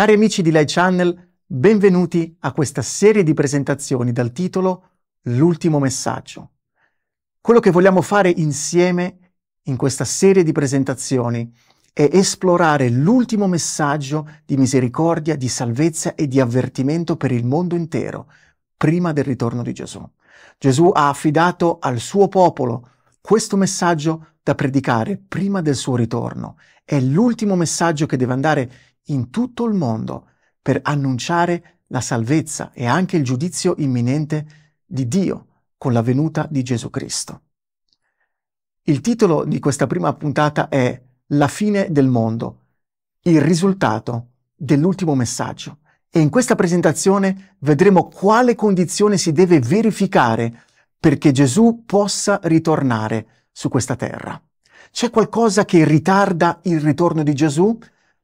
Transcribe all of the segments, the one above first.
Cari amici di Lai Channel, benvenuti a questa serie di presentazioni dal titolo L'ultimo messaggio. Quello che vogliamo fare insieme in questa serie di presentazioni è esplorare l'ultimo messaggio di misericordia, di salvezza e di avvertimento per il mondo intero, prima del ritorno di Gesù. Gesù ha affidato al suo popolo questo messaggio da predicare prima del suo ritorno. È l'ultimo messaggio che deve andare in tutto il mondo per annunciare la salvezza e anche il giudizio imminente di Dio con la venuta di Gesù Cristo. Il titolo di questa prima puntata è La fine del mondo, il risultato dell'ultimo messaggio. E in questa presentazione vedremo quale condizione si deve verificare perché Gesù possa ritornare su questa terra. C'è qualcosa che ritarda il ritorno di Gesù?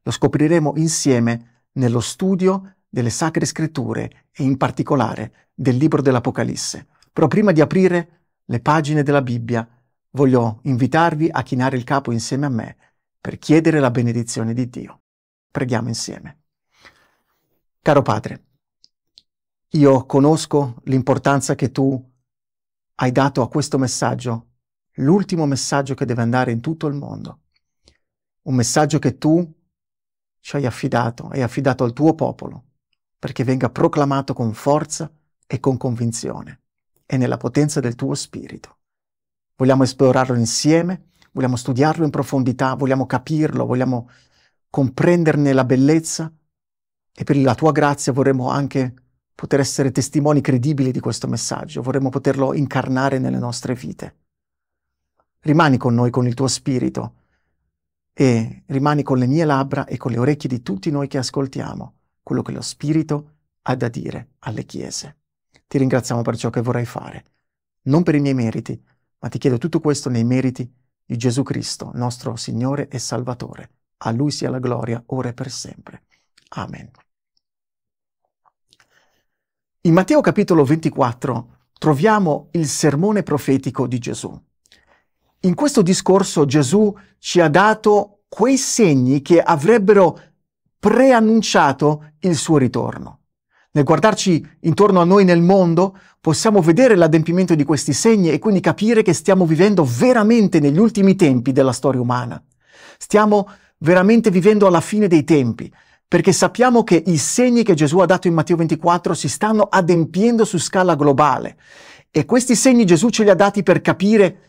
Lo scopriremo insieme nello studio delle Sacre Scritture e in particolare del libro dell'Apocalisse. Però prima di aprire le pagine della Bibbia, voglio invitarvi a chinare il capo insieme a me per chiedere la benedizione di Dio. Preghiamo insieme. Caro Padre, io conosco l'importanza che tu hai dato a questo messaggio, l'ultimo messaggio che deve andare in tutto il mondo. Un messaggio che tu ci hai affidato, hai affidato al tuo popolo, perché venga proclamato con forza e con convinzione e nella potenza del tuo spirito. Vogliamo esplorarlo insieme, vogliamo studiarlo in profondità, vogliamo capirlo, vogliamo comprenderne la bellezza e per la tua grazia vorremmo anche poter essere testimoni credibili di questo messaggio, vorremmo poterlo incarnare nelle nostre vite. Rimani con noi con il tuo spirito e rimani con le mie labbra e con le orecchie di tutti noi che ascoltiamo quello che lo Spirito ha da dire alle chiese. Ti ringraziamo per ciò che vorrai fare, non per i miei meriti, ma ti chiedo tutto questo nei meriti di Gesù Cristo, nostro Signore e Salvatore. A Lui sia la gloria, ora e per sempre. Amen. In Matteo capitolo 24 troviamo il sermone profetico di Gesù. In questo discorso Gesù ci ha dato quei segni che avrebbero preannunciato il suo ritorno. Nel guardarci intorno a noi nel mondo possiamo vedere l'adempimento di questi segni e quindi capire che stiamo vivendo veramente negli ultimi tempi della storia umana. Stiamo veramente vivendo alla fine dei tempi, perché sappiamo che i segni che Gesù ha dato in Matteo 24 si stanno adempiendo su scala globale. E questi segni Gesù ce li ha dati per capire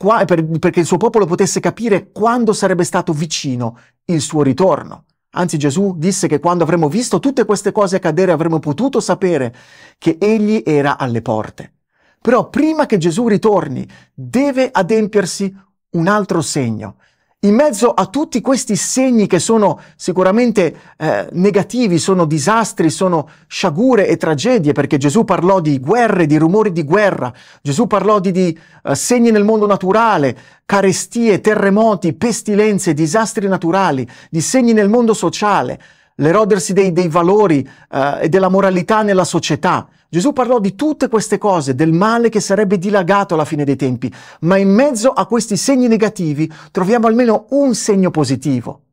qua, per, perché il suo popolo potesse capire quando sarebbe stato vicino il suo ritorno. Anzi Gesù disse che quando avremmo visto tutte queste cose accadere avremmo potuto sapere che egli era alle porte. Però prima che Gesù ritorni deve adempiersi un altro segno in mezzo a tutti questi segni che sono sicuramente eh, negativi, sono disastri, sono sciagure e tragedie, perché Gesù parlò di guerre, di rumori di guerra, Gesù parlò di, di eh, segni nel mondo naturale, carestie, terremoti, pestilenze, disastri naturali, di segni nel mondo sociale, l'erodersi dei, dei valori eh, e della moralità nella società. Gesù parlò di tutte queste cose, del male che sarebbe dilagato alla fine dei tempi, ma in mezzo a questi segni negativi troviamo almeno un segno positivo.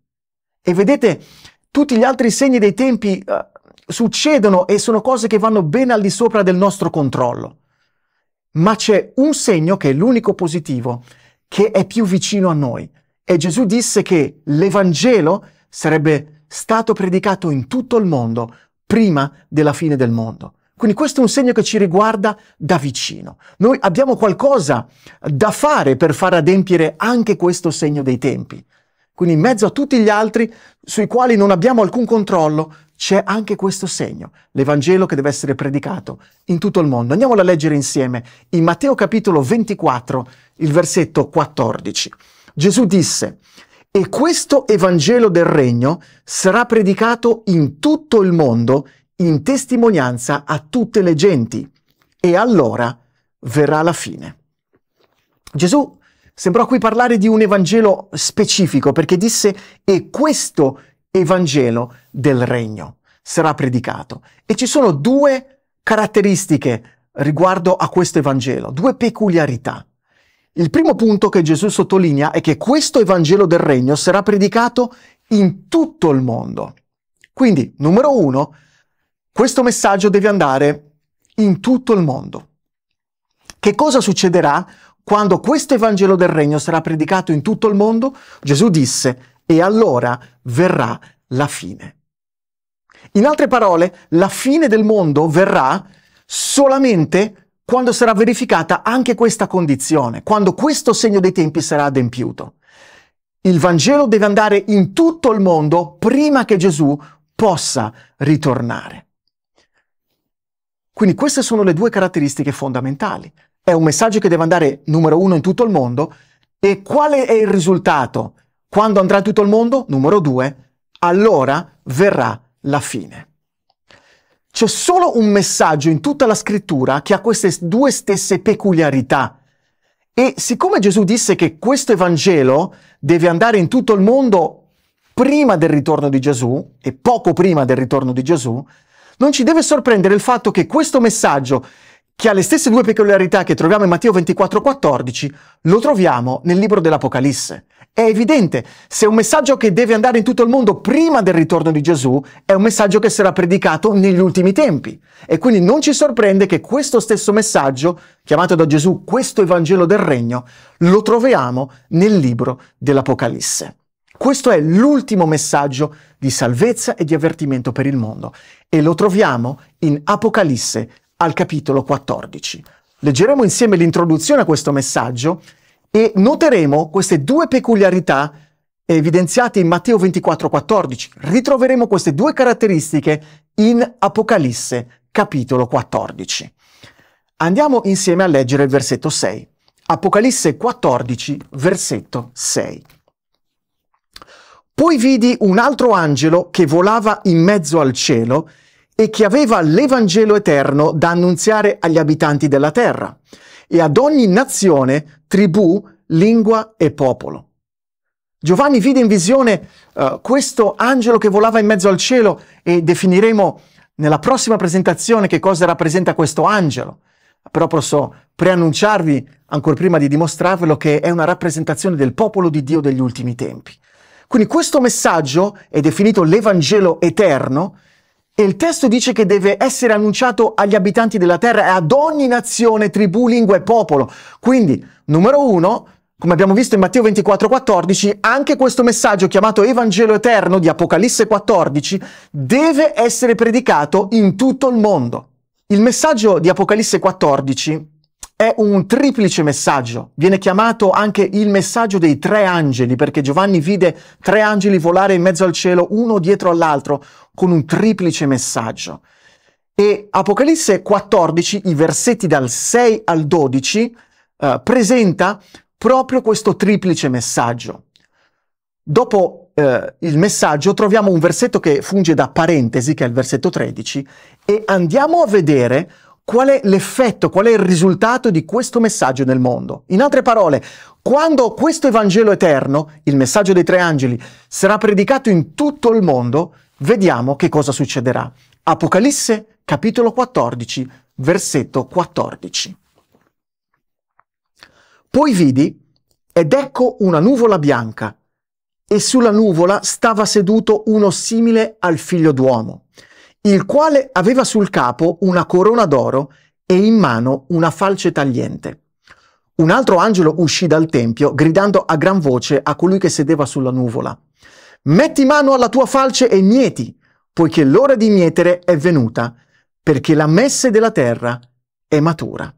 E vedete, tutti gli altri segni dei tempi eh, succedono e sono cose che vanno ben al di sopra del nostro controllo. Ma c'è un segno che è l'unico positivo, che è più vicino a noi. E Gesù disse che l'Evangelo sarebbe stato predicato in tutto il mondo prima della fine del mondo. Quindi questo è un segno che ci riguarda da vicino. Noi abbiamo qualcosa da fare per far adempiere anche questo segno dei tempi. Quindi in mezzo a tutti gli altri sui quali non abbiamo alcun controllo c'è anche questo segno, l'Evangelo che deve essere predicato in tutto il mondo. Andiamolo a leggere insieme in Matteo capitolo 24, il versetto 14. Gesù disse, e questo Evangelo del Regno sarà predicato in tutto il mondo in testimonianza a tutte le genti. E allora verrà la fine. Gesù sembrò qui parlare di un Evangelo specifico perché disse e questo Evangelo del Regno sarà predicato. E ci sono due caratteristiche riguardo a questo Evangelo, due peculiarità. Il primo punto che Gesù sottolinea è che questo Evangelo del Regno sarà predicato in tutto il mondo. Quindi, numero uno, questo messaggio deve andare in tutto il mondo. Che cosa succederà quando questo Evangelo del Regno sarà predicato in tutto il mondo? Gesù disse, e allora verrà la fine. In altre parole, la fine del mondo verrà solamente quando sarà verificata anche questa condizione, quando questo segno dei tempi sarà adempiuto. Il Vangelo deve andare in tutto il mondo prima che Gesù possa ritornare. Quindi queste sono le due caratteristiche fondamentali. È un messaggio che deve andare numero uno in tutto il mondo e qual è il risultato? Quando andrà in tutto il mondo? Numero due, allora verrà la fine. C'è solo un messaggio in tutta la scrittura che ha queste due stesse peculiarità. E siccome Gesù disse che questo Evangelo deve andare in tutto il mondo prima del ritorno di Gesù e poco prima del ritorno di Gesù, non ci deve sorprendere il fatto che questo messaggio, che ha le stesse due peculiarità che troviamo in Matteo 24,14, lo troviamo nel libro dell'Apocalisse. È evidente, se un messaggio che deve andare in tutto il mondo prima del ritorno di Gesù è un messaggio che sarà predicato negli ultimi tempi. E quindi non ci sorprende che questo stesso messaggio, chiamato da Gesù questo Evangelo del Regno, lo troviamo nel libro dell'Apocalisse. Questo è l'ultimo messaggio di salvezza e di avvertimento per il mondo e lo troviamo in Apocalisse al capitolo 14. Leggeremo insieme l'introduzione a questo messaggio e noteremo queste due peculiarità evidenziate in Matteo 24:14. Ritroveremo queste due caratteristiche in Apocalisse capitolo 14. Andiamo insieme a leggere il versetto 6. Apocalisse 14, versetto 6. Poi vidi un altro angelo che volava in mezzo al cielo e che aveva l'Evangelo eterno da annunziare agli abitanti della terra e ad ogni nazione, tribù, lingua e popolo. Giovanni vide in visione uh, questo angelo che volava in mezzo al cielo e definiremo nella prossima presentazione che cosa rappresenta questo angelo. Però posso preannunciarvi, ancora prima di dimostrarvelo, che è una rappresentazione del popolo di Dio degli ultimi tempi. Quindi questo messaggio è definito l'Evangelo eterno e il testo dice che deve essere annunciato agli abitanti della terra e ad ogni nazione, tribù, lingua e popolo. Quindi, numero uno, come abbiamo visto in Matteo 24,14, anche questo messaggio chiamato Evangelo Eterno di Apocalisse 14 deve essere predicato in tutto il mondo. Il messaggio di Apocalisse 14 è un triplice messaggio, viene chiamato anche il messaggio dei tre angeli, perché Giovanni vide tre angeli volare in mezzo al cielo, uno dietro all'altro, con un triplice messaggio. E Apocalisse 14, i versetti dal 6 al 12, eh, presenta proprio questo triplice messaggio. Dopo eh, il messaggio troviamo un versetto che funge da parentesi, che è il versetto 13, e andiamo a vedere qual è l'effetto, qual è il risultato di questo messaggio nel mondo. In altre parole, quando questo Evangelo eterno, il messaggio dei tre angeli, sarà predicato in tutto il mondo, Vediamo che cosa succederà. Apocalisse capitolo 14, versetto 14. Poi vidi, ed ecco una nuvola bianca, e sulla nuvola stava seduto uno simile al figlio d'uomo, il quale aveva sul capo una corona d'oro e in mano una falce tagliente. Un altro angelo uscì dal tempio gridando a gran voce a colui che sedeva sulla nuvola. Metti mano alla tua falce e mieti, poiché l'ora di mietere è venuta, perché la messe della terra è matura.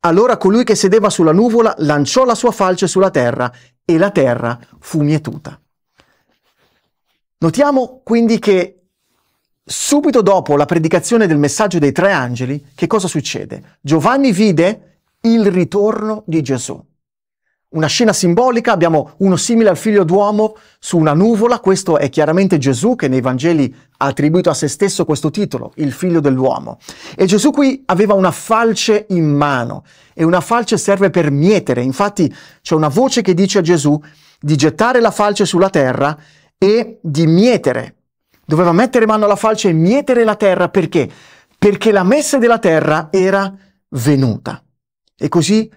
Allora colui che sedeva sulla nuvola lanciò la sua falce sulla terra e la terra fu mietuta. Notiamo quindi che subito dopo la predicazione del messaggio dei tre angeli, che cosa succede? Giovanni vide il ritorno di Gesù una scena simbolica, abbiamo uno simile al figlio d'uomo su una nuvola, questo è chiaramente Gesù che nei Vangeli ha attribuito a se stesso questo titolo, il figlio dell'uomo. E Gesù qui aveva una falce in mano e una falce serve per mietere, infatti c'è una voce che dice a Gesù di gettare la falce sulla terra e di mietere. Doveva mettere mano alla falce e mietere la terra perché? Perché la messa della terra era venuta. E così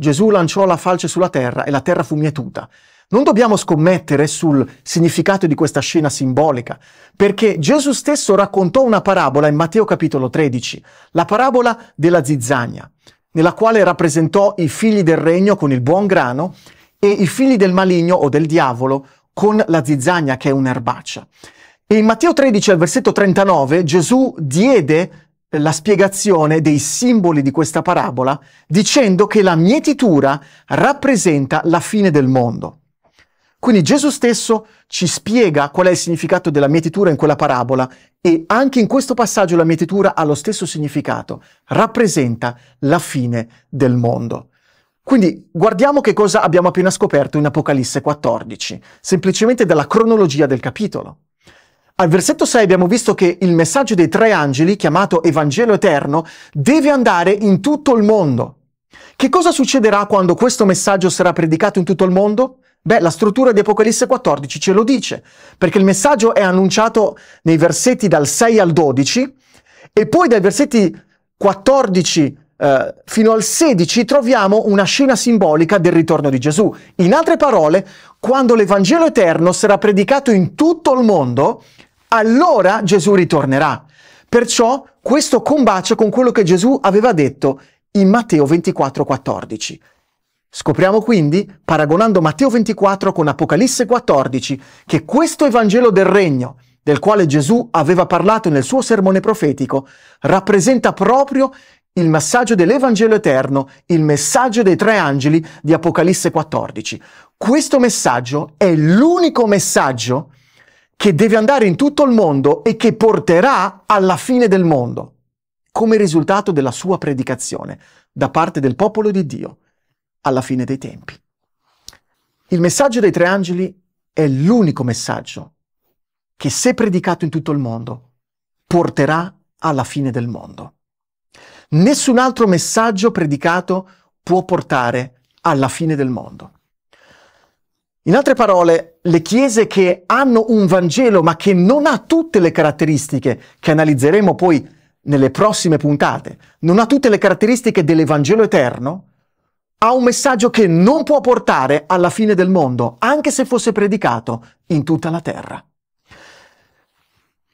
Gesù lanciò la falce sulla terra e la terra fu mietuta. Non dobbiamo scommettere sul significato di questa scena simbolica, perché Gesù stesso raccontò una parabola in Matteo capitolo 13, la parabola della zizzagna, nella quale rappresentò i figli del regno con il buon grano e i figli del maligno o del diavolo con la zizzagna che è un'erbaccia. E in Matteo 13 al versetto 39 Gesù diede la spiegazione dei simboli di questa parabola dicendo che la mietitura rappresenta la fine del mondo. Quindi Gesù stesso ci spiega qual è il significato della mietitura in quella parabola e anche in questo passaggio la mietitura ha lo stesso significato, rappresenta la fine del mondo. Quindi guardiamo che cosa abbiamo appena scoperto in Apocalisse 14, semplicemente dalla cronologia del capitolo. Al versetto 6 abbiamo visto che il messaggio dei tre angeli, chiamato Evangelo Eterno, deve andare in tutto il mondo. Che cosa succederà quando questo messaggio sarà predicato in tutto il mondo? Beh, la struttura di Apocalisse 14 ce lo dice, perché il messaggio è annunciato nei versetti dal 6 al 12 e poi dai versetti 14 eh, fino al 16 troviamo una scena simbolica del ritorno di Gesù. In altre parole, quando l'Evangelo eterno sarà predicato in tutto il mondo, allora Gesù ritornerà. Perciò questo combacia con quello che Gesù aveva detto in Matteo 24:14. Scopriamo quindi, paragonando Matteo 24 con Apocalisse 14, che questo Evangelo del Regno, del quale Gesù aveva parlato nel suo sermone profetico, rappresenta proprio il messaggio dell'Evangelo eterno, il messaggio dei tre angeli di Apocalisse 14. Questo messaggio è l'unico messaggio che che deve andare in tutto il mondo e che porterà alla fine del mondo, come risultato della sua predicazione da parte del popolo di Dio alla fine dei tempi. Il messaggio dei tre angeli è l'unico messaggio che, se predicato in tutto il mondo, porterà alla fine del mondo. Nessun altro messaggio predicato può portare alla fine del mondo. In altre parole, le chiese che hanno un Vangelo ma che non ha tutte le caratteristiche che analizzeremo poi nelle prossime puntate, non ha tutte le caratteristiche dell'Evangelo eterno, ha un messaggio che non può portare alla fine del mondo, anche se fosse predicato in tutta la terra.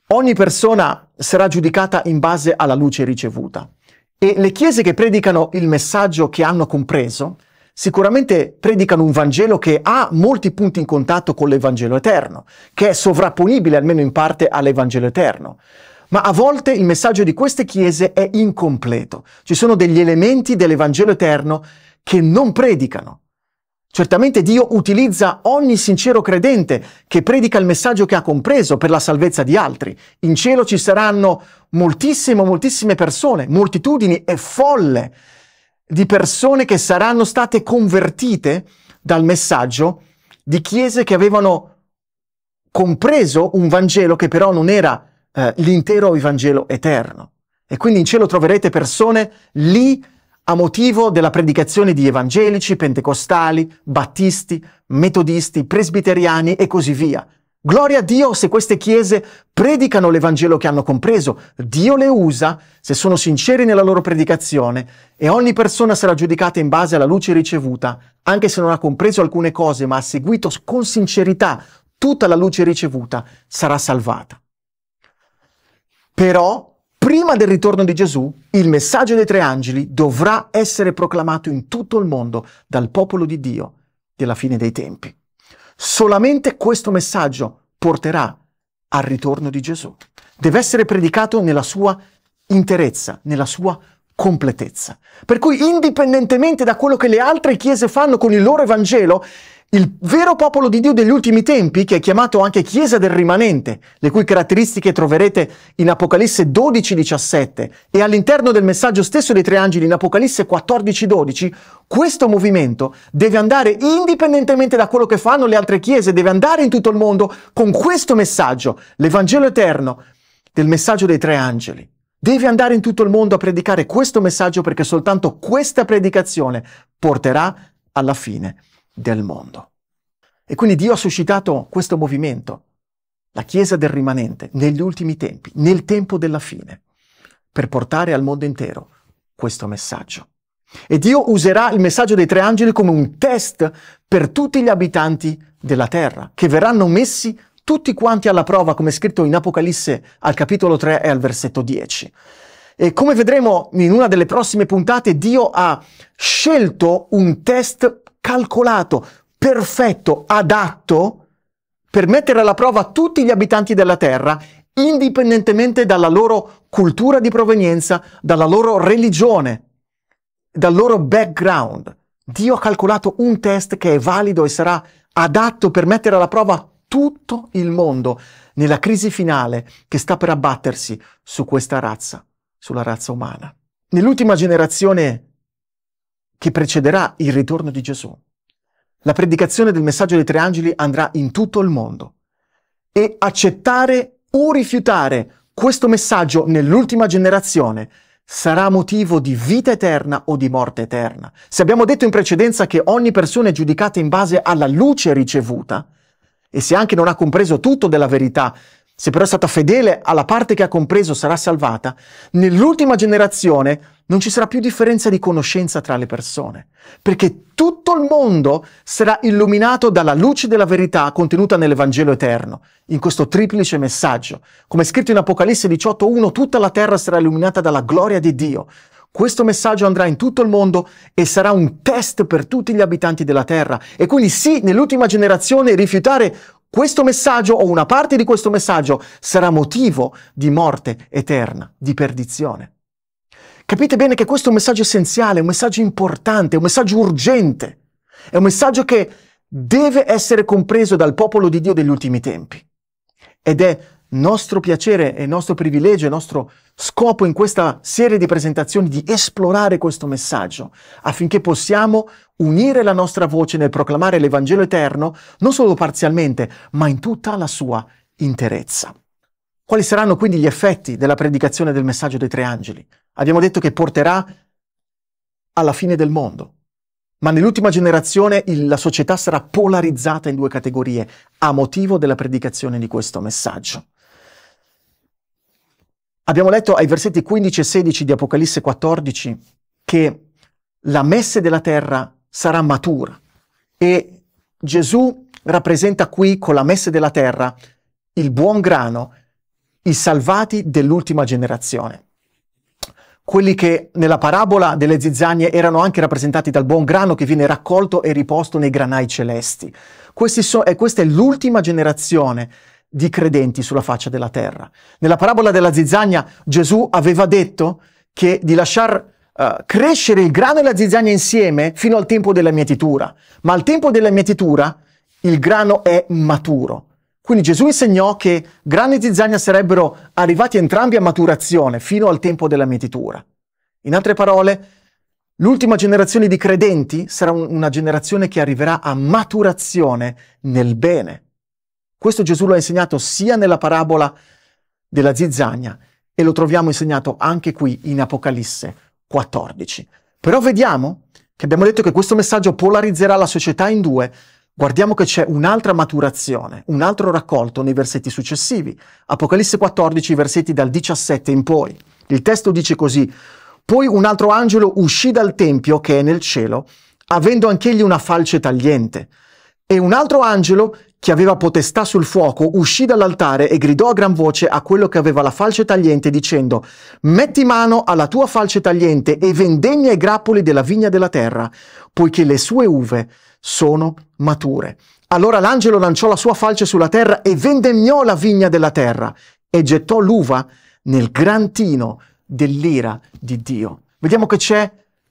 Ogni persona sarà giudicata in base alla luce ricevuta e le chiese che predicano il messaggio che hanno compreso sicuramente predicano un Vangelo che ha molti punti in contatto con l'Evangelo eterno, che è sovrapponibile almeno in parte all'Evangelo eterno. Ma a volte il messaggio di queste chiese è incompleto. Ci sono degli elementi dell'Evangelo eterno che non predicano. Certamente Dio utilizza ogni sincero credente che predica il messaggio che ha compreso per la salvezza di altri. In cielo ci saranno moltissime, moltissime persone, moltitudini e folle di persone che saranno state convertite dal messaggio di chiese che avevano compreso un Vangelo che però non era eh, l'intero Vangelo eterno. E quindi in cielo troverete persone lì a motivo della predicazione di evangelici, pentecostali, battisti, metodisti, presbiteriani e così via. Gloria a Dio se queste chiese predicano l'Evangelo che hanno compreso. Dio le usa se sono sinceri nella loro predicazione e ogni persona sarà giudicata in base alla luce ricevuta, anche se non ha compreso alcune cose ma ha seguito con sincerità tutta la luce ricevuta, sarà salvata. Però, prima del ritorno di Gesù, il messaggio dei tre angeli dovrà essere proclamato in tutto il mondo dal popolo di Dio della fine dei tempi. Solamente questo messaggio porterà al ritorno di Gesù. Deve essere predicato nella sua interezza, nella sua completezza. Per cui indipendentemente da quello che le altre chiese fanno con il loro Evangelo, il vero popolo di Dio degli ultimi tempi, che è chiamato anche Chiesa del rimanente, le cui caratteristiche troverete in Apocalisse 12-17 e all'interno del messaggio stesso dei tre angeli in Apocalisse 14-12, questo movimento deve andare indipendentemente da quello che fanno le altre chiese, deve andare in tutto il mondo con questo messaggio, l'Evangelo eterno del messaggio dei tre angeli. Deve andare in tutto il mondo a predicare questo messaggio perché soltanto questa predicazione porterà alla fine del mondo. E quindi Dio ha suscitato questo movimento, la Chiesa del rimanente, negli ultimi tempi, nel tempo della fine, per portare al mondo intero questo messaggio. E Dio userà il messaggio dei tre angeli come un test per tutti gli abitanti della terra, che verranno messi tutti quanti alla prova, come scritto in Apocalisse al capitolo 3 e al versetto 10. E come vedremo in una delle prossime puntate, Dio ha scelto un test calcolato, perfetto, adatto per mettere alla prova tutti gli abitanti della terra, indipendentemente dalla loro cultura di provenienza, dalla loro religione, dal loro background. Dio ha calcolato un test che è valido e sarà adatto per mettere alla prova tutto il mondo nella crisi finale che sta per abbattersi su questa razza, sulla razza umana. Nell'ultima generazione che precederà il ritorno di Gesù. La predicazione del messaggio dei tre angeli andrà in tutto il mondo. E accettare o rifiutare questo messaggio nell'ultima generazione sarà motivo di vita eterna o di morte eterna. Se abbiamo detto in precedenza che ogni persona è giudicata in base alla luce ricevuta, e se anche non ha compreso tutto della verità, se però è stata fedele alla parte che ha compreso sarà salvata, nell'ultima generazione non ci sarà più differenza di conoscenza tra le persone, perché tutto il mondo sarà illuminato dalla luce della verità contenuta nell'Evangelo eterno, in questo triplice messaggio. Come scritto in Apocalisse 18.1, tutta la terra sarà illuminata dalla gloria di Dio. Questo messaggio andrà in tutto il mondo e sarà un test per tutti gli abitanti della terra. E quindi sì, nell'ultima generazione rifiutare questo messaggio o una parte di questo messaggio sarà motivo di morte eterna, di perdizione. Capite bene che questo è un messaggio essenziale, un messaggio importante, un messaggio urgente. È un messaggio che deve essere compreso dal popolo di Dio degli ultimi tempi. Ed è nostro piacere e nostro privilegio e nostro scopo in questa serie di presentazioni di esplorare questo messaggio affinché possiamo unire la nostra voce nel proclamare l'Evangelo eterno non solo parzialmente, ma in tutta la sua interezza. Quali saranno quindi gli effetti della predicazione del messaggio dei tre angeli? Abbiamo detto che porterà alla fine del mondo. Ma nell'ultima generazione il, la società sarà polarizzata in due categorie a motivo della predicazione di questo messaggio. Abbiamo letto ai versetti 15 e 16 di Apocalisse 14 che la messe della terra sarà matura e Gesù rappresenta qui con la messe della terra il buon grano i salvati dell'ultima generazione. Quelli che nella parabola delle zizzagne erano anche rappresentati dal buon grano che viene raccolto e riposto nei granai celesti. So, e questa è l'ultima generazione di credenti sulla faccia della terra. Nella parabola della zizzagna Gesù aveva detto che di lasciare Uh, crescere il grano e la zizzania insieme fino al tempo della mietitura, ma al tempo della mietitura il grano è maturo. Quindi Gesù insegnò che grani e zizzania sarebbero arrivati entrambi a maturazione fino al tempo della mietitura. In altre parole, l'ultima generazione di credenti sarà una generazione che arriverà a maturazione nel bene. Questo Gesù lo ha insegnato sia nella parabola della zizzania e lo troviamo insegnato anche qui in Apocalisse 14. Però vediamo che abbiamo detto che questo messaggio polarizzerà la società in due Guardiamo che c'è un'altra maturazione, un altro raccolto nei versetti successivi. Apocalisse 14, versetti dal 17 in poi. Il testo dice così: Poi un altro angelo uscì dal tempio che è nel cielo, avendo anch'egli una falce tagliente. E un altro angelo che aveva potestà sul fuoco, uscì dall'altare e gridò a gran voce a quello che aveva la falce tagliente dicendo «Metti mano alla tua falce tagliente e vendemmia i grappoli della vigna della terra, poiché le sue uve sono mature». Allora l'angelo lanciò la sua falce sulla terra e vendemmiò la vigna della terra e gettò l'uva nel grantino dell'ira di Dio. Vediamo che c'è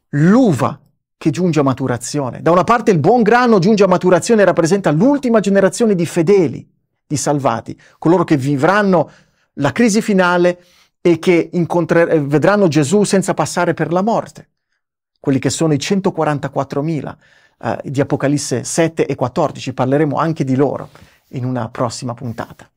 l'uva che giunge a maturazione. Da una parte il buon grano giunge a maturazione e rappresenta l'ultima generazione di fedeli, di salvati, coloro che vivranno la crisi finale e che eh, vedranno Gesù senza passare per la morte, quelli che sono i 144.000 eh, di Apocalisse 7 e 14, parleremo anche di loro in una prossima puntata.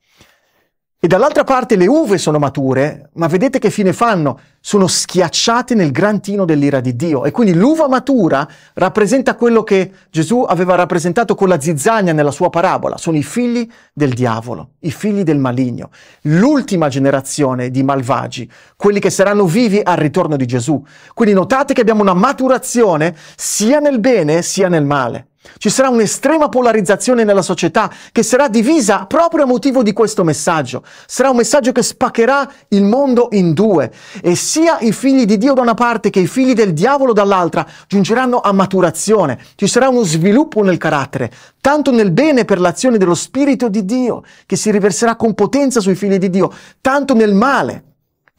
E dall'altra parte le uve sono mature, ma vedete che fine fanno? Sono schiacciate nel grantino dell'ira di Dio. E quindi l'uva matura rappresenta quello che Gesù aveva rappresentato con la zizzania nella sua parabola. Sono i figli del diavolo, i figli del maligno, l'ultima generazione di malvagi, quelli che saranno vivi al ritorno di Gesù. Quindi notate che abbiamo una maturazione sia nel bene sia nel male. Ci sarà un'estrema polarizzazione nella società che sarà divisa proprio a motivo di questo messaggio. Sarà un messaggio che spaccherà il mondo in due e sia i figli di Dio da una parte che i figli del diavolo dall'altra giungeranno a maturazione. Ci sarà uno sviluppo nel carattere, tanto nel bene per l'azione dello Spirito di Dio che si riverserà con potenza sui figli di Dio, tanto nel male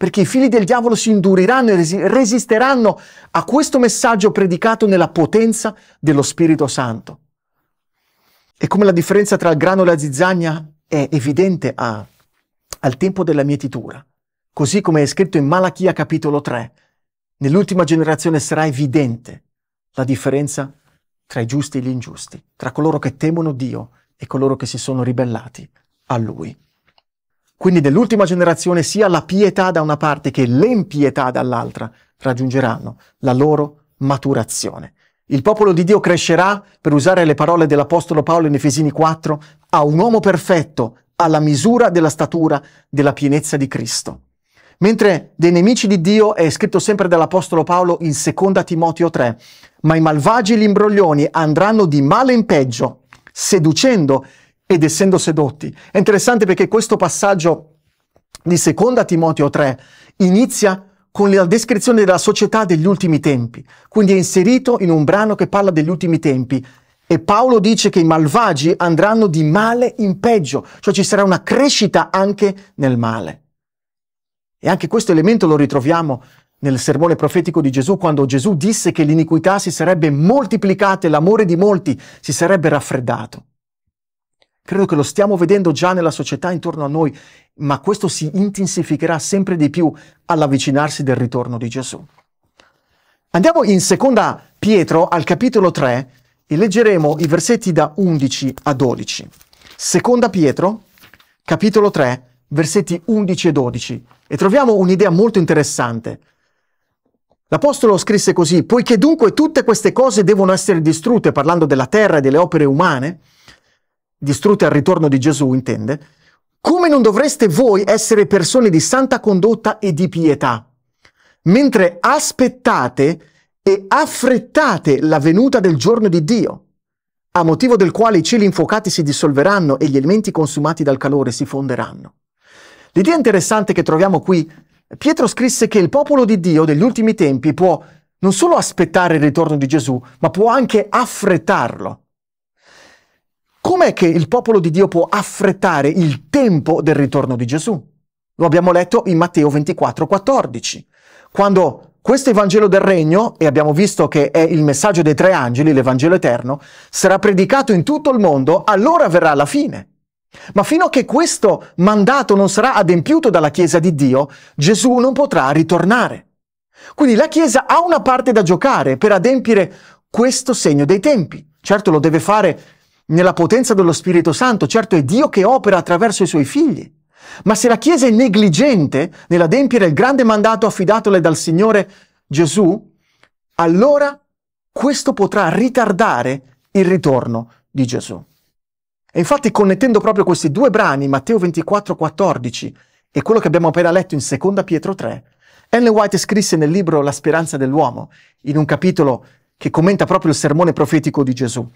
perché i figli del diavolo si induriranno e resisteranno a questo messaggio predicato nella potenza dello Spirito Santo. E come la differenza tra il grano e la zizzagna è evidente a, al tempo della mietitura, così come è scritto in Malachia capitolo 3, nell'ultima generazione sarà evidente la differenza tra i giusti e gli ingiusti, tra coloro che temono Dio e coloro che si sono ribellati a Lui. Quindi dell'ultima generazione sia la pietà da una parte che l'empietà dall'altra raggiungeranno la loro maturazione. Il popolo di Dio crescerà, per usare le parole dell'Apostolo Paolo in Efesini 4, a un uomo perfetto, alla misura della statura della pienezza di Cristo. Mentre dei nemici di Dio è scritto sempre dall'Apostolo Paolo in 2 Timoteo 3, ma i malvagi e gli imbroglioni andranno di male in peggio, seducendo ed essendo sedotti. È interessante perché questo passaggio di seconda Timoteo 3 inizia con la descrizione della società degli ultimi tempi, quindi è inserito in un brano che parla degli ultimi tempi e Paolo dice che i malvagi andranno di male in peggio, cioè ci sarà una crescita anche nel male. E anche questo elemento lo ritroviamo nel sermone profetico di Gesù quando Gesù disse che l'iniquità si sarebbe moltiplicata e l'amore di molti si sarebbe raffreddato. Credo che lo stiamo vedendo già nella società intorno a noi, ma questo si intensificherà sempre di più all'avvicinarsi del ritorno di Gesù. Andiamo in seconda Pietro al capitolo 3 e leggeremo i versetti da 11 a 12. Seconda Pietro, capitolo 3, versetti 11 e 12 e troviamo un'idea molto interessante. L'Apostolo scrisse così, poiché dunque tutte queste cose devono essere distrutte, parlando della terra e delle opere umane, distrutte al ritorno di Gesù, intende, come non dovreste voi essere persone di santa condotta e di pietà, mentre aspettate e affrettate la venuta del giorno di Dio, a motivo del quale i cieli infuocati si dissolveranno e gli elementi consumati dal calore si fonderanno. L'idea interessante che troviamo qui, Pietro scrisse che il popolo di Dio degli ultimi tempi può non solo aspettare il ritorno di Gesù, ma può anche affrettarlo com'è che il popolo di Dio può affrettare il tempo del ritorno di Gesù? Lo abbiamo letto in Matteo 24, 14, quando questo Evangelo del Regno, e abbiamo visto che è il messaggio dei tre angeli, l'Evangelo eterno, sarà predicato in tutto il mondo, allora verrà la fine. Ma fino a che questo mandato non sarà adempiuto dalla Chiesa di Dio, Gesù non potrà ritornare. Quindi la Chiesa ha una parte da giocare per adempiere questo segno dei tempi. Certo lo deve fare nella potenza dello Spirito Santo, certo è Dio che opera attraverso i suoi figli. Ma se la Chiesa è negligente nell'adempiere il grande mandato affidatole dal Signore Gesù, allora questo potrà ritardare il ritorno di Gesù. E infatti connettendo proprio questi due brani, Matteo 24, 14 e quello che abbiamo appena letto in 2 Pietro 3, Ellen White scrisse nel libro La speranza dell'uomo, in un capitolo che commenta proprio il sermone profetico di Gesù.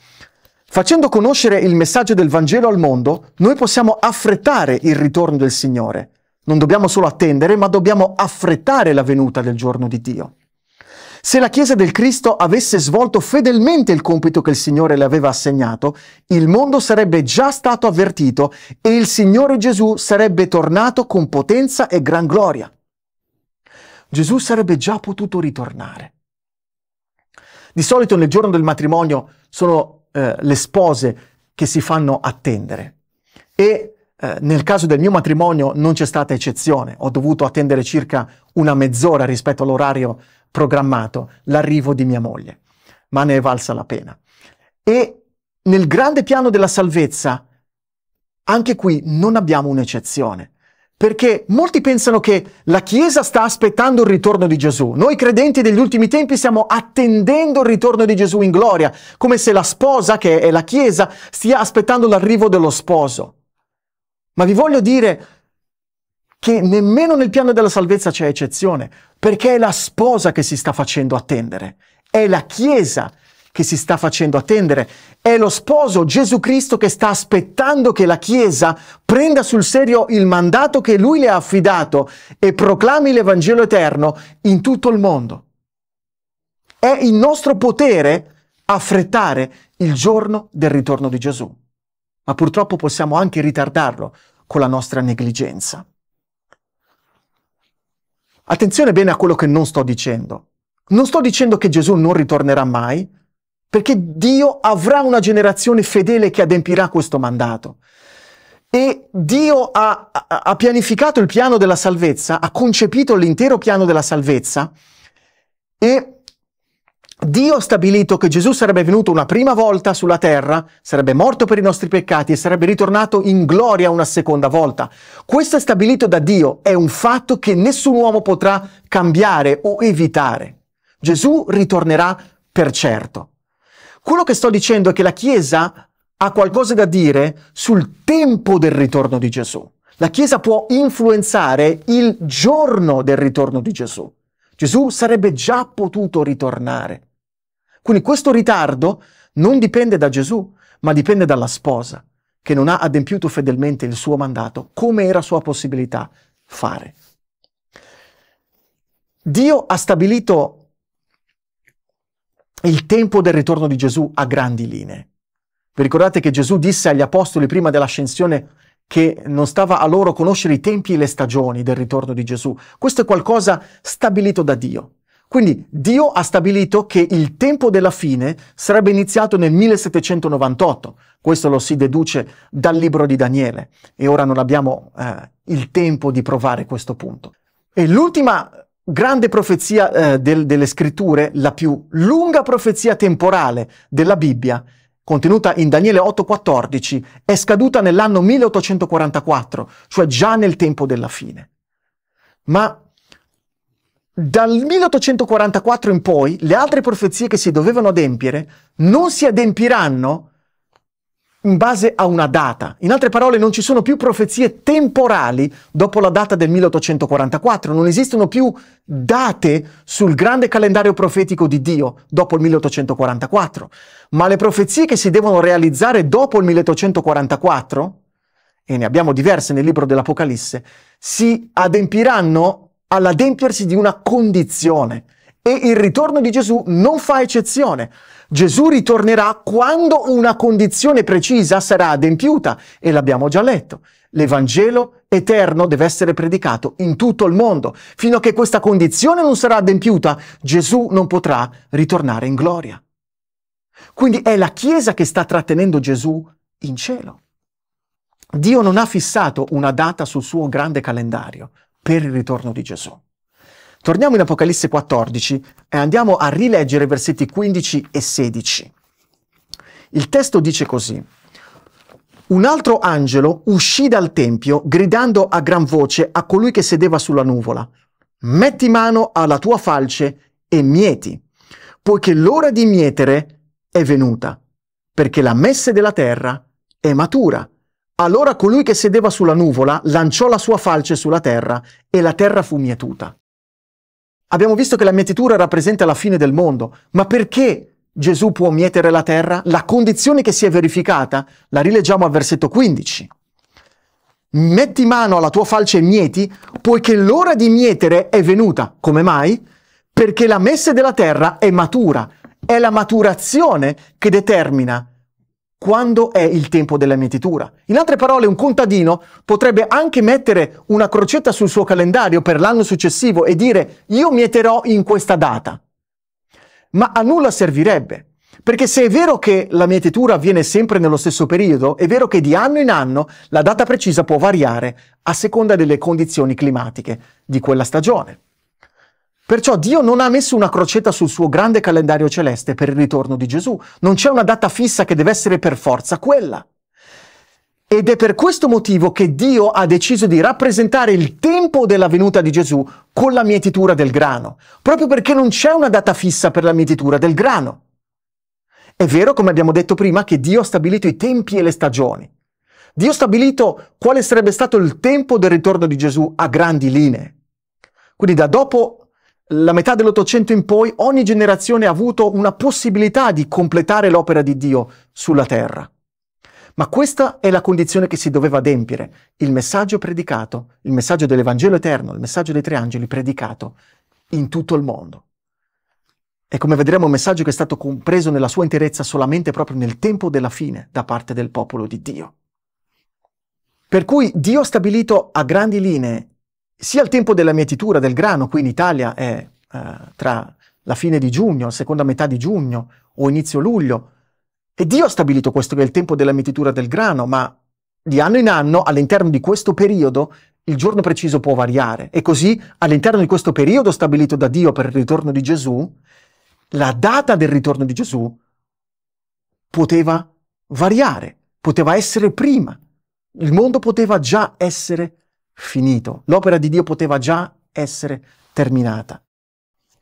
Facendo conoscere il messaggio del Vangelo al mondo, noi possiamo affrettare il ritorno del Signore. Non dobbiamo solo attendere, ma dobbiamo affrettare la venuta del giorno di Dio. Se la Chiesa del Cristo avesse svolto fedelmente il compito che il Signore le aveva assegnato, il mondo sarebbe già stato avvertito e il Signore Gesù sarebbe tornato con potenza e gran gloria. Gesù sarebbe già potuto ritornare. Di solito nel giorno del matrimonio sono eh, le spose che si fanno attendere. E eh, nel caso del mio matrimonio non c'è stata eccezione, ho dovuto attendere circa una mezz'ora rispetto all'orario programmato l'arrivo di mia moglie, ma ne è valsa la pena. E nel grande piano della salvezza, anche qui non abbiamo un'eccezione perché molti pensano che la Chiesa sta aspettando il ritorno di Gesù. Noi credenti degli ultimi tempi stiamo attendendo il ritorno di Gesù in gloria, come se la sposa, che è la Chiesa, stia aspettando l'arrivo dello sposo. Ma vi voglio dire che nemmeno nel piano della salvezza c'è eccezione, perché è la sposa che si sta facendo attendere, è la Chiesa che si sta facendo attendere, è lo sposo Gesù Cristo che sta aspettando che la Chiesa prenda sul serio il mandato che lui le ha affidato e proclami l'Evangelo eterno in tutto il mondo. È il nostro potere affrettare il giorno del ritorno di Gesù, ma purtroppo possiamo anche ritardarlo con la nostra negligenza. Attenzione bene a quello che non sto dicendo. Non sto dicendo che Gesù non ritornerà mai, perché Dio avrà una generazione fedele che adempirà questo mandato. E Dio ha, ha pianificato il piano della salvezza, ha concepito l'intero piano della salvezza e Dio ha stabilito che Gesù sarebbe venuto una prima volta sulla terra, sarebbe morto per i nostri peccati e sarebbe ritornato in gloria una seconda volta. Questo è stabilito da Dio, è un fatto che nessun uomo potrà cambiare o evitare. Gesù ritornerà per certo. Quello che sto dicendo è che la Chiesa ha qualcosa da dire sul tempo del ritorno di Gesù. La Chiesa può influenzare il giorno del ritorno di Gesù. Gesù sarebbe già potuto ritornare. Quindi questo ritardo non dipende da Gesù, ma dipende dalla sposa, che non ha adempiuto fedelmente il suo mandato, come era sua possibilità fare. Dio ha stabilito il tempo del ritorno di Gesù a grandi linee. Vi ricordate che Gesù disse agli apostoli prima dell'ascensione che non stava a loro conoscere i tempi e le stagioni del ritorno di Gesù. Questo è qualcosa stabilito da Dio. Quindi Dio ha stabilito che il tempo della fine sarebbe iniziato nel 1798. Questo lo si deduce dal libro di Daniele e ora non abbiamo eh, il tempo di provare questo punto. E l'ultima grande profezia eh, del, delle scritture, la più lunga profezia temporale della Bibbia, contenuta in Daniele 8:14, è scaduta nell'anno 1844, cioè già nel tempo della fine. Ma dal 1844 in poi le altre profezie che si dovevano adempiere non si adempiranno in base a una data. In altre parole, non ci sono più profezie temporali dopo la data del 1844, non esistono più date sul grande calendario profetico di Dio dopo il 1844, ma le profezie che si devono realizzare dopo il 1844, e ne abbiamo diverse nel libro dell'Apocalisse, si adempiranno all'adempiersi di una condizione. E il ritorno di Gesù non fa eccezione. Gesù ritornerà quando una condizione precisa sarà adempiuta e l'abbiamo già letto. L'Evangelo eterno deve essere predicato in tutto il mondo. Fino a che questa condizione non sarà adempiuta, Gesù non potrà ritornare in gloria. Quindi è la Chiesa che sta trattenendo Gesù in cielo. Dio non ha fissato una data sul suo grande calendario per il ritorno di Gesù. Torniamo in Apocalisse 14 e andiamo a rileggere versetti 15 e 16. Il testo dice così. Un altro angelo uscì dal tempio gridando a gran voce a colui che sedeva sulla nuvola. Metti mano alla tua falce e mieti, poiché l'ora di mietere è venuta, perché la messe della terra è matura. Allora colui che sedeva sulla nuvola lanciò la sua falce sulla terra e la terra fu mietuta. Abbiamo visto che la mietitura rappresenta la fine del mondo, ma perché Gesù può mietere la terra? La condizione che si è verificata la rileggiamo al versetto 15. Metti mano alla tua falce e mieti, poiché l'ora di mietere è venuta. Come mai? Perché la messe della terra è matura. È la maturazione che determina quando è il tempo della mietitura. In altre parole, un contadino potrebbe anche mettere una crocetta sul suo calendario per l'anno successivo e dire io mieterò in questa data. Ma a nulla servirebbe, perché se è vero che la mietitura avviene sempre nello stesso periodo, è vero che di anno in anno la data precisa può variare a seconda delle condizioni climatiche di quella stagione. Perciò Dio non ha messo una crocetta sul suo grande calendario celeste per il ritorno di Gesù. Non c'è una data fissa che deve essere per forza quella. Ed è per questo motivo che Dio ha deciso di rappresentare il tempo della venuta di Gesù con la mietitura del grano, proprio perché non c'è una data fissa per la mietitura del grano. È vero, come abbiamo detto prima, che Dio ha stabilito i tempi e le stagioni. Dio ha stabilito quale sarebbe stato il tempo del ritorno di Gesù a grandi linee. Quindi da dopo la metà dell'Ottocento in poi ogni generazione ha avuto una possibilità di completare l'opera di Dio sulla terra. Ma questa è la condizione che si doveva adempiere, il messaggio predicato, il messaggio dell'Evangelo eterno, il messaggio dei tre angeli predicato in tutto il mondo. E come vedremo un messaggio che è stato compreso nella sua interezza solamente proprio nel tempo della fine da parte del popolo di Dio. Per cui Dio ha stabilito a grandi linee sia il tempo della mietitura del grano, qui in Italia è eh, tra la fine di giugno, la seconda metà di giugno o inizio luglio, e Dio ha stabilito questo che è il tempo della mietitura del grano, ma di anno in anno, all'interno di questo periodo, il giorno preciso può variare. E così, all'interno di questo periodo stabilito da Dio per il ritorno di Gesù, la data del ritorno di Gesù poteva variare, poteva essere prima. Il mondo poteva già essere finito. L'opera di Dio poteva già essere terminata.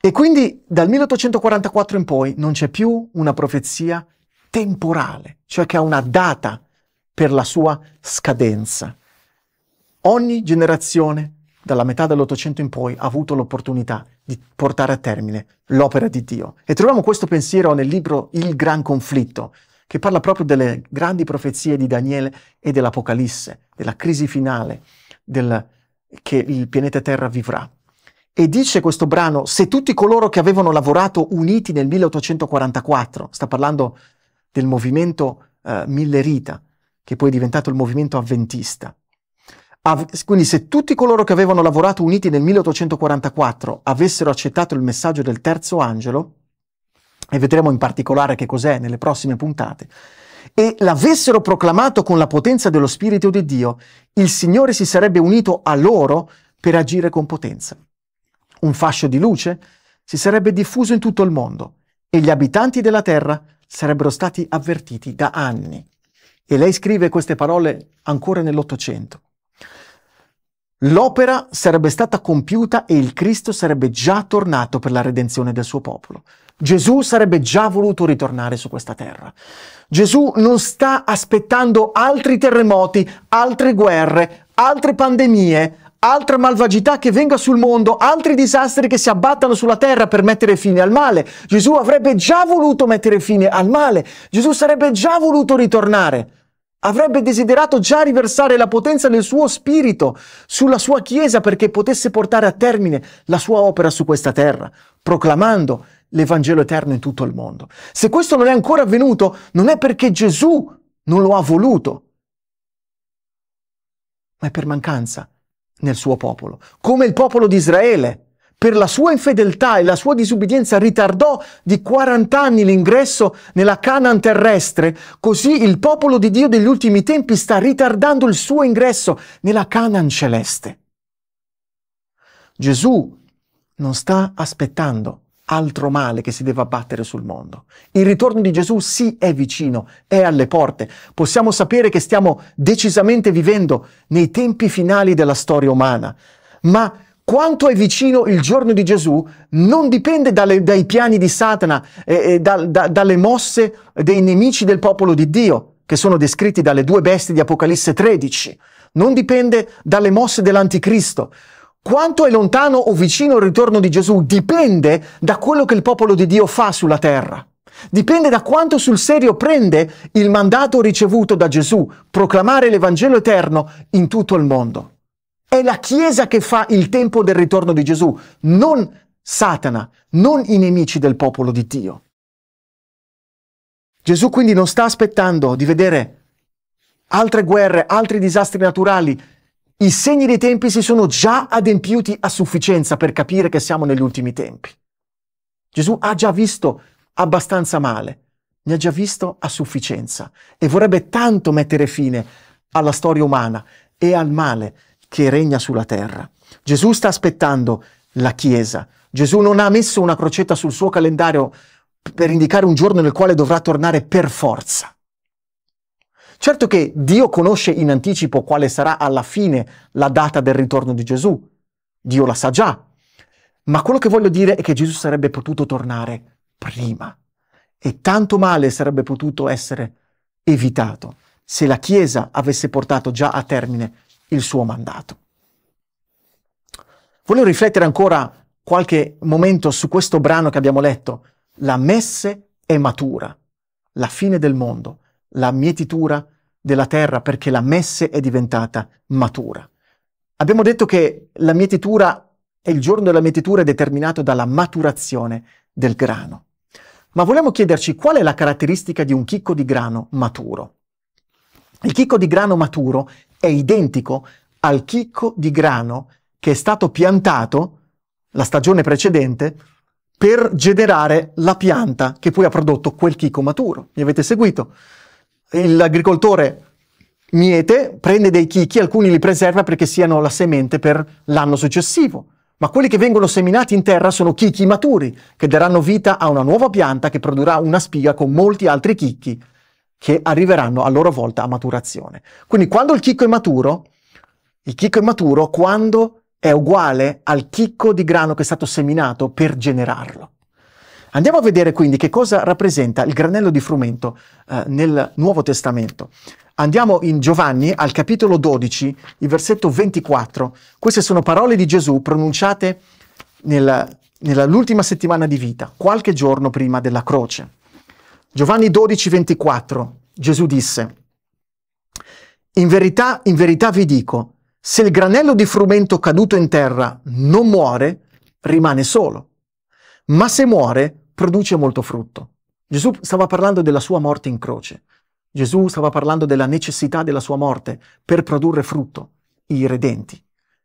E quindi dal 1844 in poi non c'è più una profezia temporale, cioè che ha una data per la sua scadenza. Ogni generazione, dalla metà dell'Ottocento in poi, ha avuto l'opportunità di portare a termine l'opera di Dio. E troviamo questo pensiero nel libro Il Gran Conflitto, che parla proprio delle grandi profezie di Daniele e dell'Apocalisse, della crisi finale, del, che il pianeta Terra vivrà. E dice questo brano, se tutti coloro che avevano lavorato uniti nel 1844, sta parlando del movimento eh, millerita, che poi è diventato il movimento avventista, Av- quindi se tutti coloro che avevano lavorato uniti nel 1844 avessero accettato il messaggio del terzo angelo, e vedremo in particolare che cos'è nelle prossime puntate, e l'avessero proclamato con la potenza dello Spirito di Dio, il Signore si sarebbe unito a loro per agire con potenza. Un fascio di luce si sarebbe diffuso in tutto il mondo e gli abitanti della terra sarebbero stati avvertiti da anni. E lei scrive queste parole ancora nell'Ottocento. L'opera sarebbe stata compiuta e il Cristo sarebbe già tornato per la redenzione del suo popolo. Gesù sarebbe già voluto ritornare su questa terra. Gesù non sta aspettando altri terremoti, altre guerre, altre pandemie, altra malvagità che venga sul mondo, altri disastri che si abbattano sulla terra per mettere fine al male. Gesù avrebbe già voluto mettere fine al male. Gesù sarebbe già voluto ritornare. Avrebbe desiderato già riversare la potenza del suo spirito sulla sua Chiesa perché potesse portare a termine la sua opera su questa terra, proclamando l'Evangelo eterno in tutto il mondo. Se questo non è ancora avvenuto, non è perché Gesù non lo ha voluto, ma è per mancanza nel suo popolo, come il popolo di Israele per la sua infedeltà e la sua disubbidienza ritardò di 40 anni l'ingresso nella Canaan terrestre, così il popolo di Dio degli ultimi tempi sta ritardando il suo ingresso nella Canaan celeste. Gesù non sta aspettando altro male che si deve abbattere sul mondo. Il ritorno di Gesù sì è vicino, è alle porte. Possiamo sapere che stiamo decisamente vivendo nei tempi finali della storia umana, ma quanto è vicino il giorno di Gesù non dipende dalle, dai piani di Satana, e, eh, da, da, dalle mosse dei nemici del popolo di Dio, che sono descritti dalle due bestie di Apocalisse 13, non dipende dalle mosse dell'anticristo. Quanto è lontano o vicino il ritorno di Gesù dipende da quello che il popolo di Dio fa sulla terra. Dipende da quanto sul serio prende il mandato ricevuto da Gesù, proclamare l'Evangelo eterno in tutto il mondo. È la Chiesa che fa il tempo del ritorno di Gesù, non Satana, non i nemici del popolo di Dio. Gesù quindi non sta aspettando di vedere altre guerre, altri disastri naturali. I segni dei tempi si sono già adempiuti a sufficienza per capire che siamo negli ultimi tempi. Gesù ha già visto abbastanza male, ne ha già visto a sufficienza e vorrebbe tanto mettere fine alla storia umana e al male che regna sulla terra. Gesù sta aspettando la Chiesa. Gesù non ha messo una crocetta sul suo calendario per indicare un giorno nel quale dovrà tornare per forza. Certo che Dio conosce in anticipo quale sarà alla fine la data del ritorno di Gesù. Dio la sa già. Ma quello che voglio dire è che Gesù sarebbe potuto tornare prima e tanto male sarebbe potuto essere evitato se la Chiesa avesse portato già a termine il suo mandato. Voglio riflettere ancora qualche momento su questo brano che abbiamo letto. La messe è matura, la fine del mondo, la mietitura della terra perché la messe è diventata matura. Abbiamo detto che la mietitura e il giorno della mietitura è determinato dalla maturazione del grano. Ma vogliamo chiederci qual è la caratteristica di un chicco di grano maturo. Il chicco di grano maturo è identico al chicco di grano che è stato piantato la stagione precedente per generare la pianta che poi ha prodotto quel chicco maturo. Mi avete seguito? L'agricoltore miete, prende dei chicchi, alcuni li preserva perché siano la semente per l'anno successivo. Ma quelli che vengono seminati in terra sono chicchi maturi, che daranno vita a una nuova pianta che produrrà una spiga con molti altri chicchi che arriveranno a loro volta a maturazione. Quindi quando il chicco è maturo, il chicco è maturo quando è uguale al chicco di grano che è stato seminato per generarlo. Andiamo a vedere quindi che cosa rappresenta il granello di frumento eh, nel Nuovo Testamento. Andiamo in Giovanni al capitolo 12, il versetto 24. Queste sono parole di Gesù pronunciate nella, nell'ultima settimana di vita, qualche giorno prima della croce. Giovanni 12, 24, Gesù disse, in verità, in verità vi dico, se il granello di frumento caduto in terra non muore, rimane solo, ma se muore, produce molto frutto. Gesù stava parlando della sua morte in croce. Gesù stava parlando della necessità della sua morte per produrre frutto, i redenti.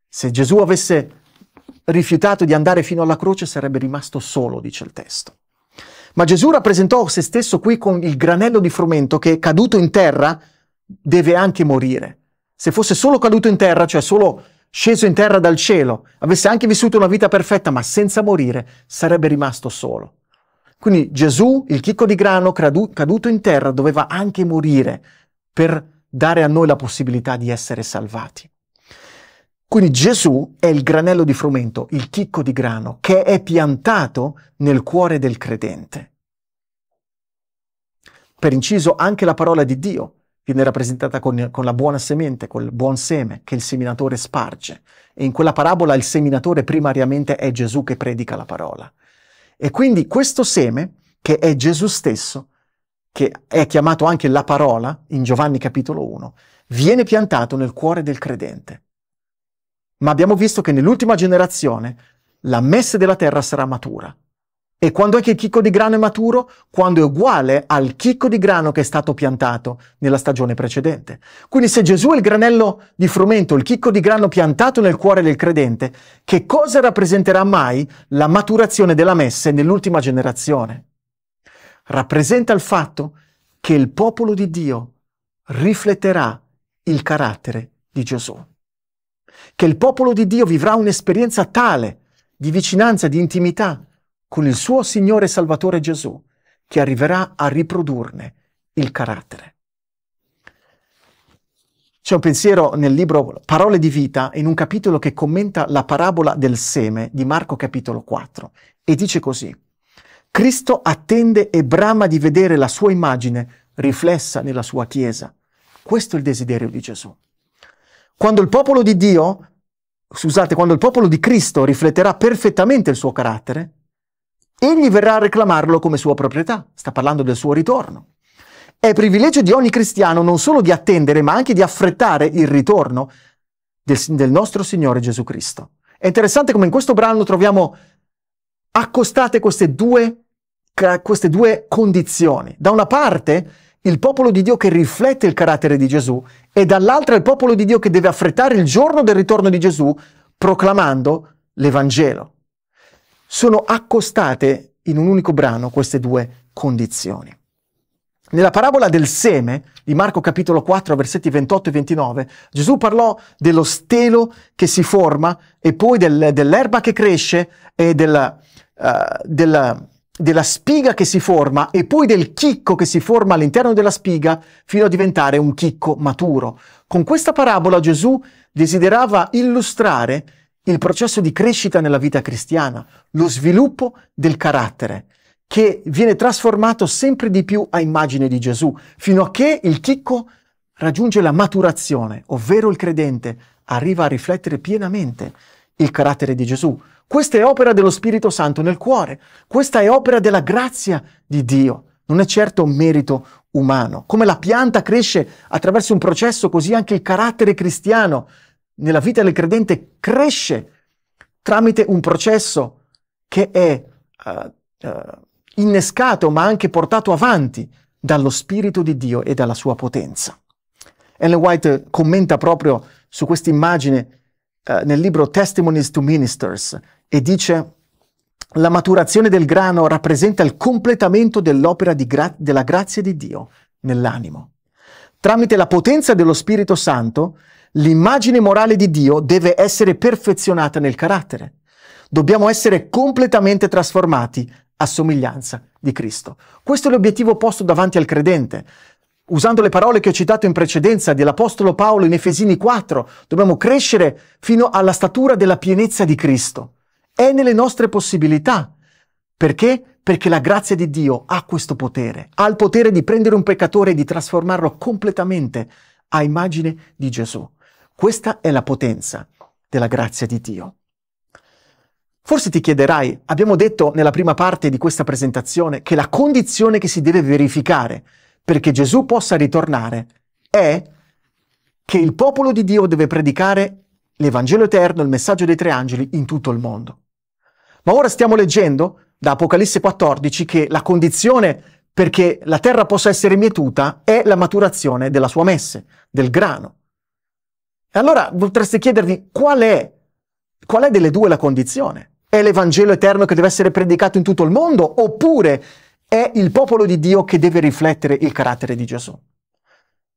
Se Gesù avesse rifiutato di andare fino alla croce sarebbe rimasto solo, dice il testo. Ma Gesù rappresentò se stesso qui con il granello di frumento che caduto in terra deve anche morire. Se fosse solo caduto in terra, cioè solo sceso in terra dal cielo, avesse anche vissuto una vita perfetta ma senza morire, sarebbe rimasto solo. Quindi Gesù, il chicco di grano caduto in terra, doveva anche morire per dare a noi la possibilità di essere salvati. Quindi Gesù è il granello di frumento, il chicco di grano, che è piantato nel cuore del credente. Per inciso, anche la parola di Dio viene rappresentata con, con la buona semente, col buon seme che il seminatore sparge. E in quella parabola il seminatore primariamente è Gesù che predica la parola. E quindi questo seme, che è Gesù stesso, che è chiamato anche la parola in Giovanni capitolo 1, viene piantato nel cuore del credente ma abbiamo visto che nell'ultima generazione la messe della terra sarà matura. E quando è che il chicco di grano è maturo? Quando è uguale al chicco di grano che è stato piantato nella stagione precedente. Quindi se Gesù è il granello di frumento, il chicco di grano piantato nel cuore del credente, che cosa rappresenterà mai la maturazione della messe nell'ultima generazione? Rappresenta il fatto che il popolo di Dio rifletterà il carattere di Gesù che il popolo di Dio vivrà un'esperienza tale di vicinanza, di intimità con il suo Signore e Salvatore Gesù, che arriverà a riprodurne il carattere. C'è un pensiero nel libro Parole di vita, in un capitolo che commenta la parabola del seme di Marco capitolo 4, e dice così, Cristo attende e brama di vedere la sua immagine riflessa nella sua Chiesa. Questo è il desiderio di Gesù. Quando il popolo di Dio, scusate, quando il popolo di Cristo rifletterà perfettamente il suo carattere, egli verrà a reclamarlo come sua proprietà. Sta parlando del suo ritorno. È privilegio di ogni cristiano non solo di attendere, ma anche di affrettare il ritorno del, del nostro Signore Gesù Cristo. È interessante come in questo brano troviamo accostate queste due, queste due condizioni. Da una parte il popolo di Dio che riflette il carattere di Gesù e dall'altra il popolo di Dio che deve affrettare il giorno del ritorno di Gesù proclamando l'Evangelo. Sono accostate in un unico brano queste due condizioni. Nella parabola del seme di Marco capitolo 4 versetti 28 e 29 Gesù parlò dello stelo che si forma e poi del, dell'erba che cresce e della, uh, della della spiga che si forma e poi del chicco che si forma all'interno della spiga fino a diventare un chicco maturo. Con questa parabola Gesù desiderava illustrare il processo di crescita nella vita cristiana, lo sviluppo del carattere che viene trasformato sempre di più a immagine di Gesù, fino a che il chicco raggiunge la maturazione, ovvero il credente arriva a riflettere pienamente il carattere di Gesù. Questa è opera dello Spirito Santo nel cuore. Questa è opera della grazia di Dio. Non è certo un merito umano. Come la pianta cresce attraverso un processo, così anche il carattere cristiano nella vita del credente cresce tramite un processo che è uh, uh, innescato ma anche portato avanti dallo Spirito di Dio e dalla sua potenza. Ellen White commenta proprio su questa immagine eh, nel libro Testimonies to Ministers e dice la maturazione del grano rappresenta il completamento dell'opera gra- della grazia di Dio nell'animo. Tramite la potenza dello Spirito Santo, l'immagine morale di Dio deve essere perfezionata nel carattere. Dobbiamo essere completamente trasformati a somiglianza di Cristo. Questo è l'obiettivo posto davanti al credente usando le parole che ho citato in precedenza dell'Apostolo Paolo in Efesini 4, dobbiamo crescere fino alla statura della pienezza di Cristo. È nelle nostre possibilità. Perché? Perché la grazia di Dio ha questo potere, ha il potere di prendere un peccatore e di trasformarlo completamente a immagine di Gesù. Questa è la potenza della grazia di Dio. Forse ti chiederai, abbiamo detto nella prima parte di questa presentazione che la condizione che si deve verificare perché Gesù possa ritornare è che il popolo di Dio deve predicare l'Evangelo eterno, il messaggio dei tre angeli in tutto il mondo. Ma ora stiamo leggendo da Apocalisse 14 che la condizione perché la terra possa essere mietuta è la maturazione della sua messe, del grano. E allora potreste chiedervi qual è, qual è delle due la condizione? È l'Evangelo eterno che deve essere predicato in tutto il mondo oppure è il popolo di Dio che deve riflettere il carattere di Gesù.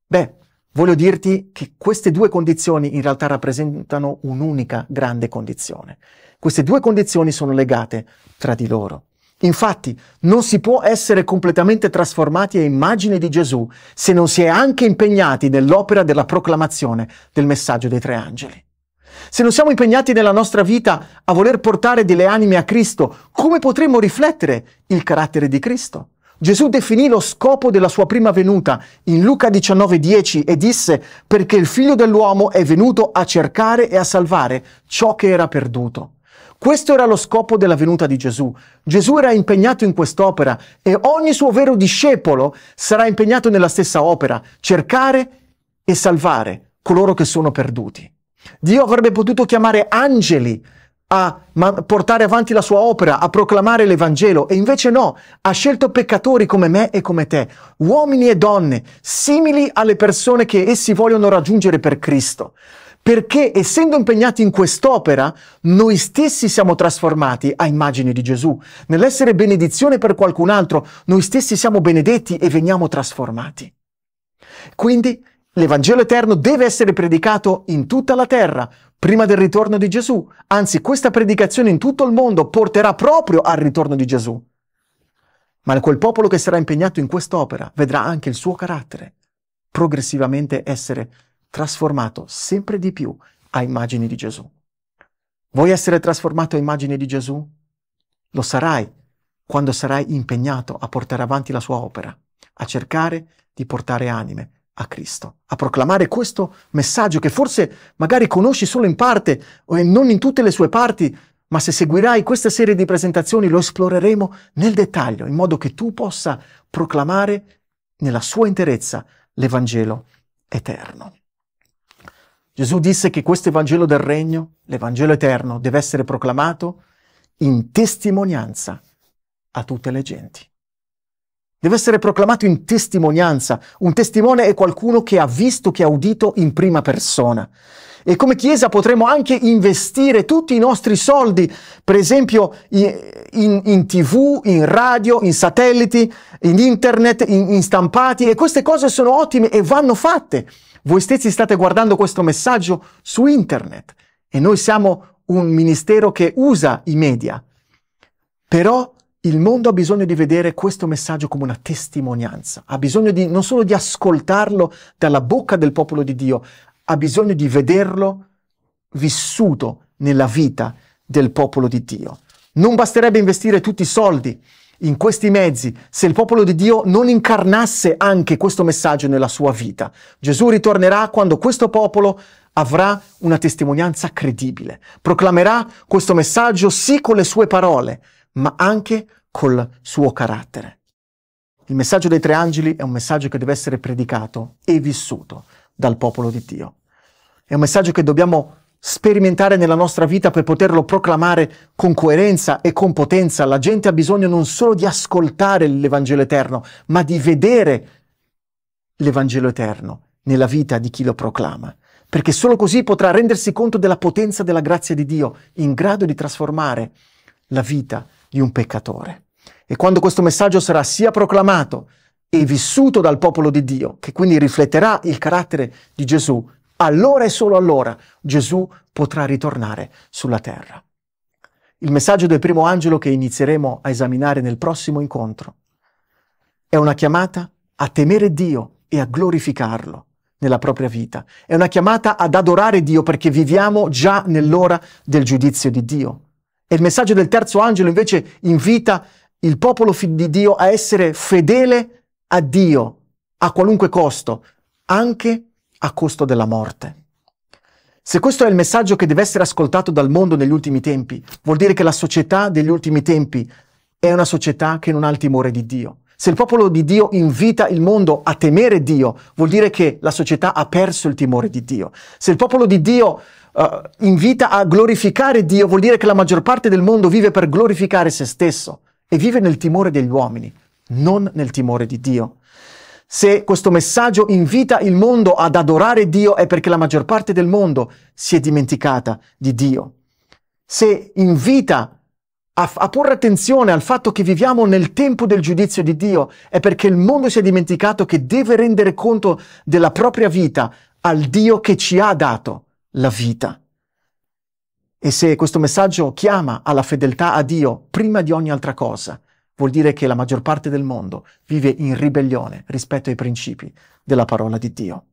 Beh, voglio dirti che queste due condizioni in realtà rappresentano un'unica grande condizione. Queste due condizioni sono legate tra di loro. Infatti, non si può essere completamente trasformati a immagine di Gesù se non si è anche impegnati nell'opera della proclamazione del messaggio dei tre angeli. Se non siamo impegnati nella nostra vita a voler portare delle anime a Cristo, come potremmo riflettere il carattere di Cristo? Gesù definì lo scopo della sua prima venuta in Luca 19:10 e disse perché il figlio dell'uomo è venuto a cercare e a salvare ciò che era perduto. Questo era lo scopo della venuta di Gesù. Gesù era impegnato in quest'opera e ogni suo vero discepolo sarà impegnato nella stessa opera, cercare e salvare coloro che sono perduti. Dio avrebbe potuto chiamare angeli a portare avanti la sua opera, a proclamare l'Evangelo, e invece no, ha scelto peccatori come me e come te, uomini e donne, simili alle persone che essi vogliono raggiungere per Cristo. Perché essendo impegnati in quest'opera, noi stessi siamo trasformati a immagine di Gesù. Nell'essere benedizione per qualcun altro, noi stessi siamo benedetti e veniamo trasformati. Quindi L'Evangelo eterno deve essere predicato in tutta la terra, prima del ritorno di Gesù. Anzi, questa predicazione in tutto il mondo porterà proprio al ritorno di Gesù. Ma quel popolo che sarà impegnato in quest'opera vedrà anche il suo carattere progressivamente essere trasformato sempre di più a immagini di Gesù. Vuoi essere trasformato a immagini di Gesù? Lo sarai quando sarai impegnato a portare avanti la sua opera, a cercare di portare anime a Cristo, a proclamare questo messaggio che forse magari conosci solo in parte o non in tutte le sue parti, ma se seguirai questa serie di presentazioni lo esploreremo nel dettaglio, in modo che tu possa proclamare nella sua interezza l'Evangelo eterno. Gesù disse che questo Evangelo del Regno, l'Evangelo eterno, deve essere proclamato in testimonianza a tutte le genti. Deve essere proclamato in testimonianza. Un testimone è qualcuno che ha visto, che ha udito in prima persona. E come Chiesa potremmo anche investire tutti i nostri soldi, per esempio in, in, in tv, in radio, in satelliti, in internet, in, in stampati. E queste cose sono ottime e vanno fatte. Voi stessi state guardando questo messaggio su internet e noi siamo un ministero che usa i media. Però il mondo ha bisogno di vedere questo messaggio come una testimonianza, ha bisogno di, non solo di ascoltarlo dalla bocca del popolo di Dio, ha bisogno di vederlo vissuto nella vita del popolo di Dio. Non basterebbe investire tutti i soldi in questi mezzi se il popolo di Dio non incarnasse anche questo messaggio nella sua vita. Gesù ritornerà quando questo popolo avrà una testimonianza credibile, proclamerà questo messaggio sì con le sue parole, ma anche col suo carattere. Il messaggio dei tre angeli è un messaggio che deve essere predicato e vissuto dal popolo di Dio. È un messaggio che dobbiamo sperimentare nella nostra vita per poterlo proclamare con coerenza e con potenza. La gente ha bisogno non solo di ascoltare l'Evangelo eterno, ma di vedere l'Evangelo eterno nella vita di chi lo proclama, perché solo così potrà rendersi conto della potenza della grazia di Dio, in grado di trasformare la vita di di un peccatore. E quando questo messaggio sarà sia proclamato e vissuto dal popolo di Dio, che quindi rifletterà il carattere di Gesù, allora e solo allora Gesù potrà ritornare sulla terra. Il messaggio del primo angelo che inizieremo a esaminare nel prossimo incontro è una chiamata a temere Dio e a glorificarlo nella propria vita. È una chiamata ad adorare Dio perché viviamo già nell'ora del giudizio di Dio. E il messaggio del terzo angelo invece invita il popolo di Dio a essere fedele a Dio a qualunque costo, anche a costo della morte. Se questo è il messaggio che deve essere ascoltato dal mondo negli ultimi tempi, vuol dire che la società degli ultimi tempi è una società che non ha il timore di Dio. Se il popolo di Dio invita il mondo a temere Dio, vuol dire che la società ha perso il timore di Dio. Se il popolo di Dio uh, invita a glorificare Dio, vuol dire che la maggior parte del mondo vive per glorificare se stesso e vive nel timore degli uomini, non nel timore di Dio. Se questo messaggio invita il mondo ad adorare Dio è perché la maggior parte del mondo si è dimenticata di Dio. Se invita a, a porre attenzione al fatto che viviamo nel tempo del giudizio di Dio è perché il mondo si è dimenticato che deve rendere conto della propria vita al Dio che ci ha dato la vita. E se questo messaggio chiama alla fedeltà a Dio prima di ogni altra cosa, vuol dire che la maggior parte del mondo vive in ribellione rispetto ai principi della parola di Dio.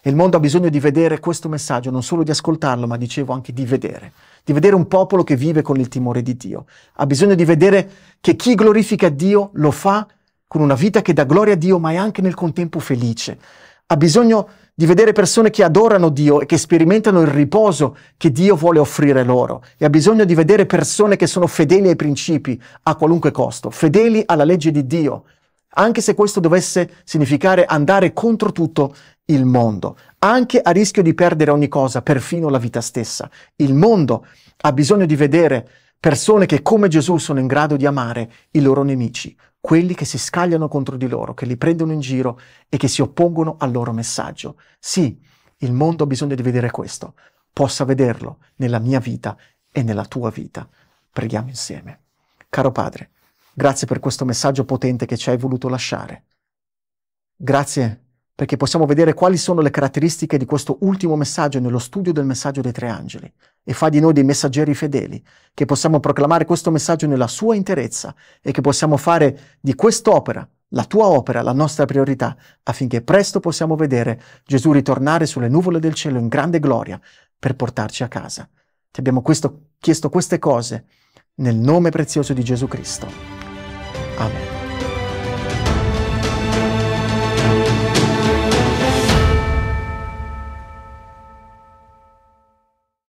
E il mondo ha bisogno di vedere questo messaggio, non solo di ascoltarlo, ma dicevo anche di vedere, di vedere un popolo che vive con il timore di Dio. Ha bisogno di vedere che chi glorifica Dio lo fa con una vita che dà gloria a Dio, ma è anche nel contempo felice. Ha bisogno di di vedere persone che adorano Dio e che sperimentano il riposo che Dio vuole offrire loro e ha bisogno di vedere persone che sono fedeli ai principi a qualunque costo, fedeli alla legge di Dio, anche se questo dovesse significare andare contro tutto il mondo, anche a rischio di perdere ogni cosa, perfino la vita stessa. Il mondo ha bisogno di vedere persone che come Gesù sono in grado di amare i loro nemici, quelli che si scagliano contro di loro, che li prendono in giro e che si oppongono al loro messaggio. Sì, il mondo ha bisogno di vedere questo, possa vederlo nella mia vita e nella tua vita. Preghiamo insieme. Caro Padre, grazie per questo messaggio potente che ci hai voluto lasciare. Grazie perché possiamo vedere quali sono le caratteristiche di questo ultimo messaggio nello studio del messaggio dei tre angeli e fa di noi dei messaggeri fedeli, che possiamo proclamare questo messaggio nella sua interezza e che possiamo fare di quest'opera, la tua opera, la nostra priorità, affinché presto possiamo vedere Gesù ritornare sulle nuvole del cielo in grande gloria per portarci a casa. Ti abbiamo questo, chiesto queste cose nel nome prezioso di Gesù Cristo. Amen.